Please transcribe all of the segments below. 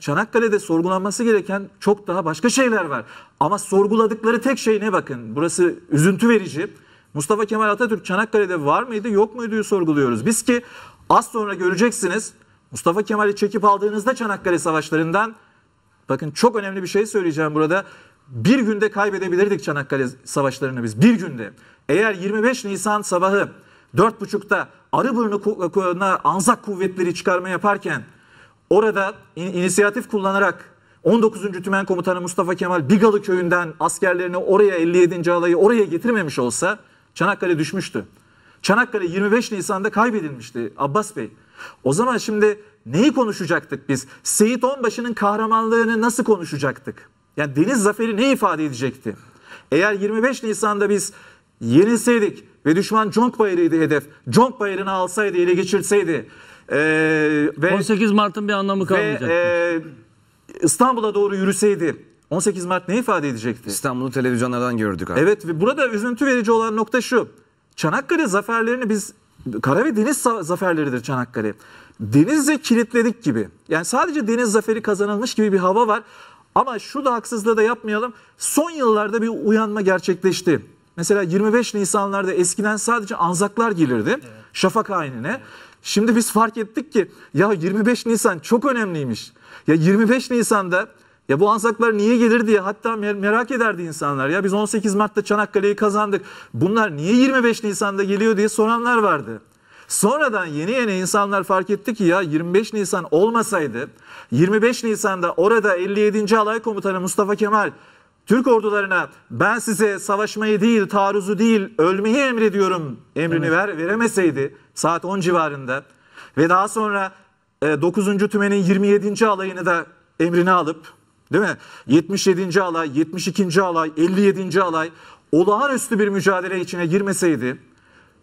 Çanakkale'de sorgulanması gereken çok daha başka şeyler var. Ama sorguladıkları tek şey ne bakın? Burası üzüntü verici. Mustafa Kemal Atatürk Çanakkale'de var mıydı yok muydu sorguluyoruz. Biz ki az sonra göreceksiniz Mustafa Kemal'i çekip aldığınızda Çanakkale Savaşları'ndan bakın çok önemli bir şey söyleyeceğim burada. Bir günde kaybedebilirdik Çanakkale Savaşları'nı biz. Bir günde. Eğer 25 Nisan sabahı 4.30'da Arıburnu'na Anzak kuvvetleri çıkarma yaparken Orada in, inisiyatif kullanarak 19. Tümen Komutanı Mustafa Kemal Bigalı köyünden askerlerini oraya 57. alayı oraya getirmemiş olsa Çanakkale düşmüştü. Çanakkale 25 Nisan'da kaybedilmişti Abbas Bey. O zaman şimdi neyi konuşacaktık biz? Seyit Onbaşı'nın kahramanlığını nasıl konuşacaktık? Yani deniz zaferi ne ifade edecekti? Eğer 25 Nisan'da biz yenilseydik ve düşman Conk Bayırı'ydı hedef. Conk Bayırı'nı alsaydı, ele geçirseydi ee, ve 18 Mart'ın bir anlamı ve, kalmayacak. e, İstanbul'a doğru yürüseydi 18 Mart ne ifade edecekti? İstanbul'u televizyonlardan gördük abi. Evet burada üzüntü verici olan nokta şu. Çanakkale zaferlerini biz kara ve deniz zaferleridir Çanakkale. Denizle kilitledik gibi. Yani sadece deniz zaferi kazanılmış gibi bir hava var. Ama şu da haksızlığı da yapmayalım. Son yıllarda bir uyanma gerçekleşti. Mesela 25 Nisanlarda eskiden sadece anzaklar gelirdi. Şafak hainine. Şimdi biz fark ettik ki ya 25 Nisan çok önemliymiş. Ya 25 Nisan'da ya bu ansaklar niye gelir diye hatta merak ederdi insanlar. Ya biz 18 Mart'ta Çanakkale'yi kazandık. Bunlar niye 25 Nisan'da geliyor diye soranlar vardı. Sonradan yeni yeni insanlar fark etti ki ya 25 Nisan olmasaydı 25 Nisan'da orada 57. Alay Komutanı Mustafa Kemal Türk ordularına ben size savaşmayı değil taarruzu değil ölmeyi emrediyorum emrini evet. ver veremeseydi saat 10 civarında ve daha sonra 9. E, tümenin 27. alayını da emrine alıp değil mi? 77. alay, 72. alay, 57. alay olağanüstü bir mücadele içine girmeseydi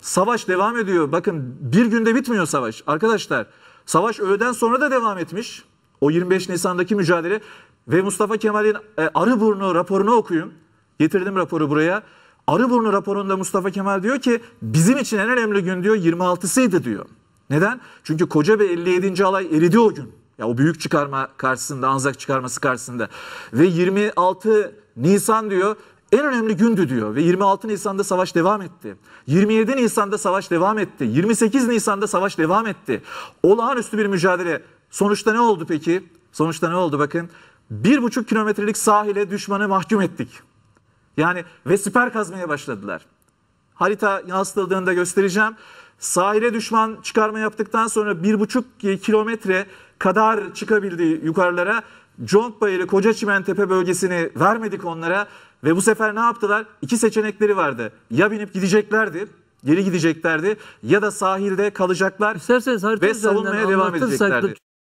savaş devam ediyor. Bakın bir günde bitmiyor savaş arkadaşlar. Savaş öğleden sonra da devam etmiş. O 25 Nisan'daki mücadele ve Mustafa Kemal'in e, Arıburnu raporunu okuyun. Getirdim raporu buraya. Arıburnu raporunda Mustafa Kemal diyor ki bizim için en önemli gün diyor 26'sıydı diyor. Neden? Çünkü koca ve 57. alay eridi o gün. Ya o büyük çıkarma karşısında, Anzak çıkarması karşısında. Ve 26 Nisan diyor en önemli gündü diyor ve 26 Nisan'da savaş devam etti. 27 Nisan'da savaş devam etti. 28 Nisan'da savaş devam etti. Olağanüstü bir mücadele. Sonuçta ne oldu peki? Sonuçta ne oldu bakın. Bir buçuk kilometrelik sahile düşmanı mahkum ettik. Yani ve siper kazmaya başladılar. Harita yansıtıldığında göstereceğim. Sahile düşman çıkarma yaptıktan sonra bir buçuk kilometre kadar çıkabildiği yukarılara Conk Bayırı, Koca Çimentepe bölgesini vermedik onlara ve bu sefer ne yaptılar? İki seçenekleri vardı. Ya binip gideceklerdi, geri gideceklerdi ya da sahilde kalacaklar İsterseniz ve savunmaya devam edeceklerdi.